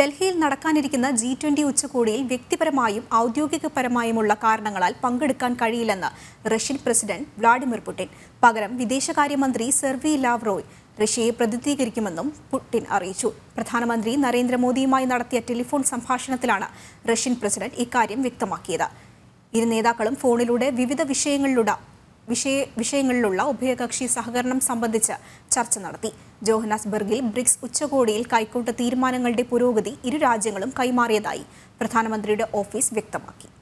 ഡൽഹിയിൽ നടക്കാനിരിക്കുന്ന G twenty ഉച്ചകോടിയിൽ വ്യക്തിപരമായും ഔദ്യോഗികപരമായുമുള്ള കാരണങ്ങളാൽ പങ്കെടുക്കാൻ കഴിയില്ലെന്ന് റഷ്യൻ പ്രസിഡന്റ് വ്ളാഡിമിർ പുടിൻ പകരം വിദേശകാര്യമന്ത്രി സെർവി ലാവ്റോയ് റഷ്യയെ പ്രതിനിധീകരിക്കുമെന്നും പുടിൻ അറിയിച്ചു പ്രധാനമന്ത്രി നരേന്ദ്രമോദിയുമായി നടത്തിയ ടെലിഫോൺ സംഭാഷണത്തിലാണ് റഷ്യൻ പ്രസിഡന്റ് ഇക്കാര്യം വ്യക്തമാക്കിയത് ഇരു നേതാക്കളും ഫോണിലൂടെ വിവിധ വിഷയങ്ങളിലൂടെ വിഷയ വിഷയങ്ങളിലുള്ള ഉഭയകക്ഷി സഹകരണം സംബന്ധിച്ച് ചർച്ച നടത്തി ജോഹനാസ്ബർഗിൽ ബ്രിക്സ് ഉച്ചകോടിയിൽ കൈക്കോട്ട തീരുമാനങ്ങളുടെ പുരോഗതി ഇരു രാജ്യങ്ങളും കൈമാറിയതായി പ്രധാനമന്ത്രിയുടെ ഓഫീസ് വ്യക്തമാക്കി